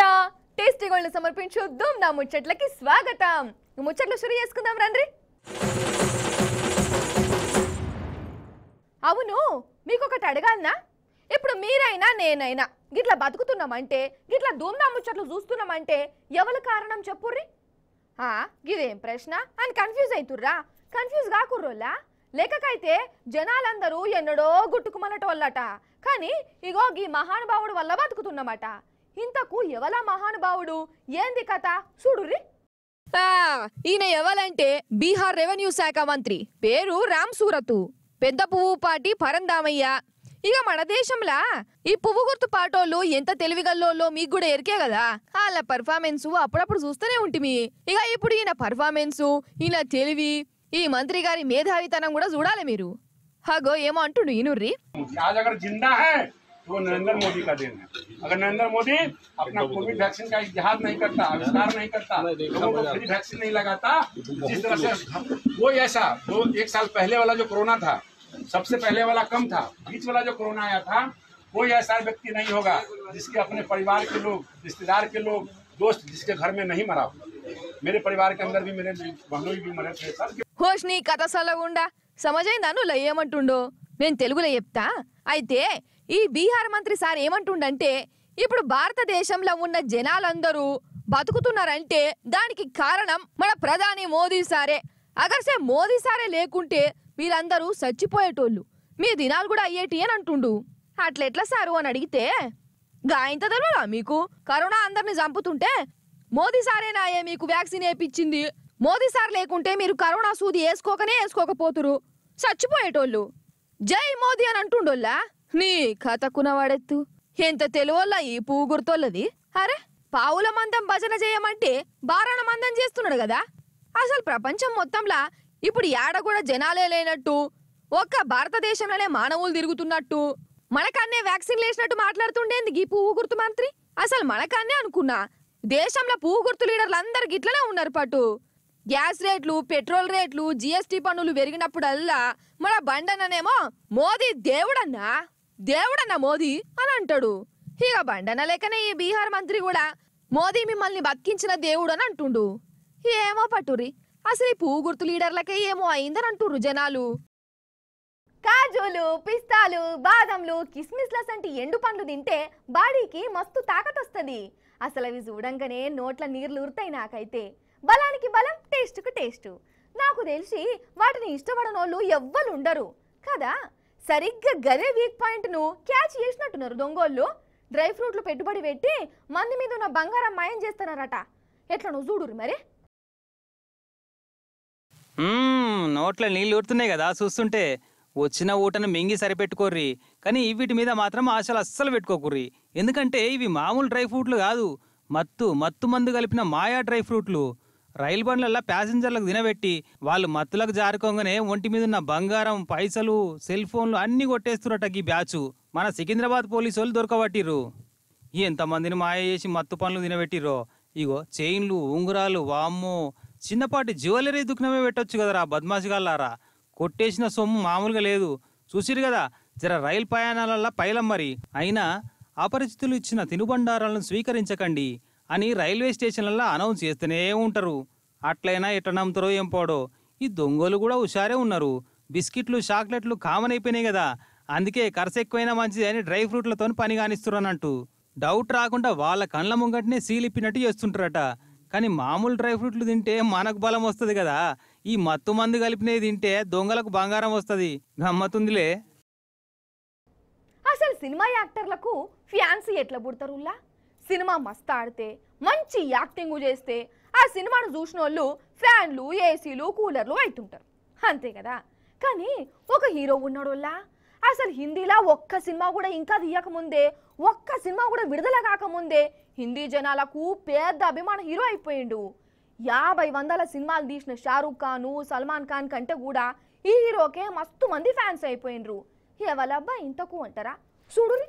దుమ్నా tasty gold సమర్పించు దుమ్నా ముచ్చట్లకి స్వాగతం ముచ్చట్లు షురు చేసుకుందాం రండి అవును మీకు ఒకటి అడగాలనా ఇప్పుడు మీరైనా నేనైనా గిట్లా బతుకుతున్నామంటే గిట్లా దుమ్నా ముచ్చట్లు చూస్తున్నామంటే ఎవరి కారణం చెప్పుర్రి గిదేం ప్రశ్న అని కన్ఫ్యూజ్ అవుతుర్రా కన్ఫ్యూజ్ కాకుర్రోలా లేకకైతే జనాలందరూ ఎన్నడో గుట్టుకుమలటోళ్ళట కానీ ఇగో గీ మహానుభావుడు వల్ల బతుకుతున్నమాట ఇంతకు ఎవల మహానుభావుడు ఏంది కథ చూడుర్రి ఈయన ఎవలంటే బీహార్ రెవెన్యూ శాఖ మంత్రి పేరు రామ్ సూరతు పెద్ద పువ్వు పాటి పరందామయ్య ఇక మన దేశంలా ఈ పువ్వు గుర్తు పాటోళ్ళు ఎంత తెలివిగల్లోళ్ళో మీకు కూడా ఎరికే కదా వాళ్ళ పర్ఫార్మెన్స్ అప్పుడప్పుడు చూస్తూనే ఉంటిమి ఇక ఇప్పుడు ఈయన పర్ఫార్మెన్స్ ఈయన తెలివి ఈ మంత్రి గారి మేధావితనం కూడా చూడాలి మీరు హగో ఏమో అంటుండు ఈనుర్రి वो नरेंद्र मोदी का देन है अगर नरेंद्र मोदी अपना कोविड वैक्सीन का इतिहास नहीं करता आविष्कार नहीं करता लोगों को फ्री वैक्सीन नहीं लगाता जिस तरह से वो ऐसा जो एक साल पहले वाला जो कोरोना था सबसे पहले वाला कम था बीच वाला जो कोरोना आया था कोई ऐसा व्यक्ति नहीं होगा जिसके अपने परिवार के लोग रिश्तेदार के लोग दोस्त जिसके घर में नहीं मरा मेरे परिवार के अंदर भी मेरे भी मरे थे होश नहीं कथा కథ समझ సమజైందా నువ్వు ఏమంటుండో నేను తెలుగులో చెప్తా అయితే ఈ బీహార్ మంత్రి సార్ ఏమంటుండంటే ఇప్పుడు భారతదేశంలో ఉన్న జనాలందరూ బతుకుతున్నారంటే దానికి కారణం మన ప్రధాని మోదీ సారే అగర్సే మోదీ సారే లేకుంటే మీరందరూ చచ్చిపోయేటోళ్ళు మీ దినాలు కూడా అయ్యేటి అని అంటుండు అట్లెట్లా సారు అని అడిగితే గాయంత తెలియదా మీకు కరోనా అందరిని చంపుతుంటే మోదీ సారేనాయే మీకు వ్యాక్సిన్ వేయించింది మోదీ సార్ లేకుంటే మీరు కరోనా సూది వేసుకోకనే వేసుకోకపోతురు చచ్చిపోయేటోళ్ళు జై మోదీ అని అంటుండోళ్ళా నీ కథకున వాడెత్తు ఎంత తెలివల్ల ఈ పువ్వు గుర్తోళ్ళది అరే పావుల మందం భజన చేయమంటే బారణ మందం చేస్తున్నాడు కదా అసలు ప్రపంచం మొత్తంలా ఇప్పుడు ఏడ కూడా జనాలే లేనట్టు ఒక్క భారతదేశంలోనే మానవులు తిరుగుతున్నట్టు మనకన్నే వ్యాక్సిన్ లేసినట్టు మాట్లాడుతుండేంది ఈ పువ్వు గుర్తు మంత్రి అసలు మనకన్నే అనుకున్నా దేశంలో పువ్వు గుర్తు లీడర్లు అందరికి గిట్లనే ఉన్నారు పటు గ్యాస్ రేట్లు పెట్రోల్ రేట్లు జిఎస్టి పన్నులు పెరిగినప్పుడల్లా మన బండననేమో మోదీ దేవుడన్నా దేవుడన్న మోదీ అని అంటాడు ఇక బండన లేకనే ఈ బీహార్ మంత్రి కూడా మోదీ మిమ్మల్ని బతికించిన దేవుడు అని అంటుండు ఏమో పటురి అసలు ఈ పువ్వు గుర్తు లీడర్లకే ఏమో అయిందని అంటుర్రు జనాలు కాజులు పిస్తాలు బాదంలు కిస్మిస్ సంటి ఎండు పండ్లు తింటే బాడీకి మస్తు వస్తుంది అసలు అవి చూడంగానే నోట్ల నీళ్ళు ఉరుతాయి నాకైతే బలానికి బలం టేస్ట్కు టేస్ట్ నాకు తెలిసి వాటిని ఇష్టపడనోళ్ళు ఎవ్వరు ఉండరు కదా సరిగ్గా గదే వీక్ పాయింట్ను క్యాచ్ చేసినట్టున్నారు దొంగోళ్ళు డ్రై ఫ్రూట్లు పెట్టుబడి పెట్టి మంది మీద ఉన్న బంగారం మాయం చేస్తున్నారట ఎట్లా నువ్వు చూడురు మరి నోట్లో నీళ్ళు ఊడుతున్నాయి కదా చూస్తుంటే వచ్చిన ఊటను మింగి సరిపెట్టుకోర్రి కానీ వీటి మీద మాత్రం ఆశలు అస్సలు పెట్టుకోకుర్రి ఎందుకంటే ఇవి మామూలు డ్రై ఫ్రూట్లు కాదు మత్తు మత్తు మందు కలిపిన మాయా డ్రై ఫ్రూట్లు రైలు బండ్లల్లో ప్యాసింజర్లకు తినబెట్టి వాళ్ళు మత్తులకు జారుకోగానే ఒంటి మీద ఉన్న బంగారం పైసలు సెల్ ఫోన్లు అన్నీ కొట్టేస్తున్నట్ట ఈ బ్యాచ్ మన సికింద్రాబాద్ పోలీసు వాళ్ళు దొరకబట్టిర్రు ఎంతమందిని మాయ చేసి మత్తు పనులు తినబెట్టిర్రో ఇగో చైన్లు ఉంగరాలు వామ్మో చిన్నపాటి జ్యువెలరీ దుఃఖనమే పెట్టొచ్చు కదరా బద్మాషిగాళ్ళారా కొట్టేసిన సొమ్ము మామూలుగా లేదు చూసిరు కదా జర రైలు ప్రయాణాలల్లో పైలం మరి అయినా అపరిచితులు ఇచ్చిన తినుబండారాలను స్వీకరించకండి అని రైల్వే స్టేషన్లలో అనౌన్స్ చేస్తూనే ఉంటారు అట్లయినా ఎట్ట నమ్ముతారో ఏం పోడో ఈ దొంగలు కూడా హుషారే ఉన్నారు బిస్కెట్లు చాక్లెట్లు కామన్ అయిపోయినాయి కదా అందుకే ఖర్చు ఎక్కువైనా మంచిది అని డ్రై ఫ్రూట్లతో పని కానిస్తున్నానంటూ డౌట్ రాకుండా వాళ్ళ కళ్ళ ముంగటినే సీలిప్పినట్టు చేస్తుంటారట కానీ మామూలు డ్రై ఫ్రూట్లు తింటే మనకు బలం వస్తుంది కదా ఈ మత్తు మందు కలిపినవి తింటే దొంగలకు బంగారం వస్తుంది గమ్మతుందిలే అసలు సినిమా యాక్టర్లకు ఫ్యాన్సీ ఎట్లా పుడతారులా సినిమా మస్తు ఆడితే మంచి యాక్టింగ్ చేస్తే ఆ సినిమాను చూసిన వాళ్ళు ఫ్యాన్లు ఏసీలు కూలర్లు అవుతుంటారు అంతే కదా కానీ ఒక హీరో వల్ల అసలు హిందీలా ఒక్క సినిమా కూడా ఇంకా తీయకముందే ఒక్క సినిమా కూడా విడుదల కాకముందే హిందీ జనాలకు పెద్ద అభిమాన హీరో అయిపోయిండు యాభై వందల సినిమాలు తీసిన షారూక్ ఖాన్ సల్మాన్ ఖాన్ కంటే కూడా ఈ హీరోకే మస్తు మంది ఫ్యాన్స్ అయిపోయినరు ఎవలబ్బా ఇంతకు అంటారా చూడుని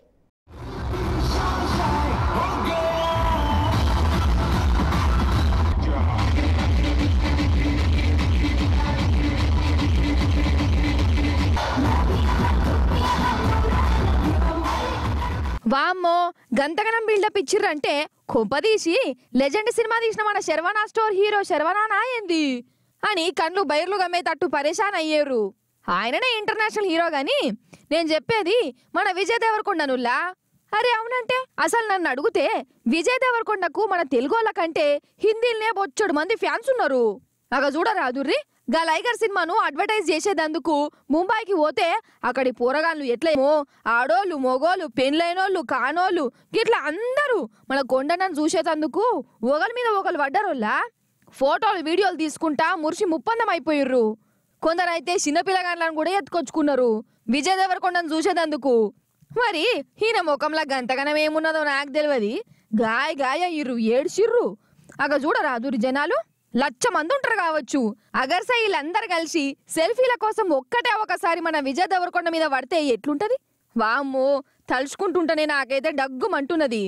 గంతగనం బిల్డప్ ఇచ్చిర్రంటే కొంపదీసి లెజెండ్ సినిమా తీసిన మన శర్వనా స్టోర్ హీరో శర్వనానా ఏంది అని కళ్ళు బైర్లు గమ్మేటట్టు పరేషాన్ అయ్యారు ఆయననే ఇంటర్నేషనల్ హీరో గాని నేను చెప్పేది మన విజయ్ దేవరకొండనుల్లా అరే అవునంటే అసలు నన్ను అడిగితే విజయ్ దేవరకొండకు మన తెలుగోళ్ళ కంటే హిందీలనే బొచ్చడు మంది ఫ్యాన్స్ ఉన్నారు అగ చూడరాదుర్రి గా లైగర్ సినిమాను అడ్వర్టైజ్ చేసేదందుకు ముంబైకి పోతే అక్కడి పోరగాళ్ళు ఎట్లేమో ఆడోళ్ళు మొగోళ్ళు పెళ్ళైనోళ్ళు కానోళ్ళు గిట్లా అందరూ మన కొండనని చూసేదందుకు ఒకరి మీద ఒకరు పడ్డరులా ఫోటోలు వీడియోలు తీసుకుంటా మురిషి ముప్పందం అయిపోయిర్రు కొందరైతే చిన్నపిల్లగాళ్ళని కూడా ఎత్తుకొచ్చుకున్నారు విజయ్ దేవరకొండను చూసేదందుకు మరి ఈయన ముఖంలో గంతగనం ఏమున్నదో నాకు తెలియదు గాయ గాయ ఇర్రు ఏడ్చిర్రు అక్కడ చూడరాదురు జనాలు లక్ష మంది ఉంటారు కావచ్చు అగర్స వీళ్ళందరు కలిసి సెల్ఫీల కోసం ఒక్కటే ఒకసారి మన విజయ దేవరకొండ మీద పడితే ఎట్లుంటది వామ్మో తలుచుకుంటుంటేనే నాకైతే డగ్గుమంటున్నది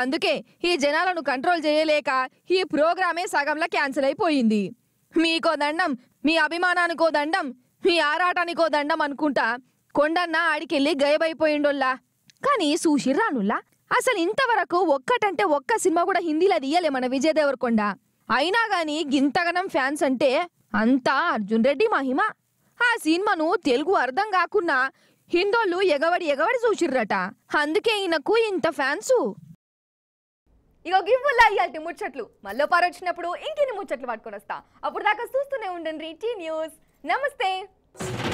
అందుకే ఈ జనాలను కంట్రోల్ చేయలేక ఈ ప్రోగ్రామే సగంలో క్యాన్సిల్ అయిపోయింది మీకో దండం మీ అభిమానానికో దండం మీ ఆరాటానికో దండం అనుకుంటా కొండన్న ఆడికెళ్ళి గయబైపోయిండోల్లా కానీ సూషిర్రానుల్లా అసలు ఇంతవరకు ఒక్కటంటే ఒక్క సినిమా కూడా హిందీలో తీయలే మన విజయ్ దేవరకొండ అయినా గాని గింతగనం ఫ్యాన్స్ అంటే అంతా అర్జున్ రెడ్డి మహిమ ఆ సినిమాను తెలుగు అర్థం కాకుండా హిందోళ్ళు ఎగవడి ఎగవడి చూసిర్రట అందుకే ఈయనకు ఇంత ఫ్యాన్సు ఇక గివ్వుల్ల ఇయాల్టి ముచ్చట్లు మళ్ళీ పారొచ్చినప్పుడు ఇంకెన్ని ముచ్చట్లు పట్టుకొని వస్తా అప్పుడు దాకా చూస్తూనే ఉండండి టీ న్యూస్ నమస్తే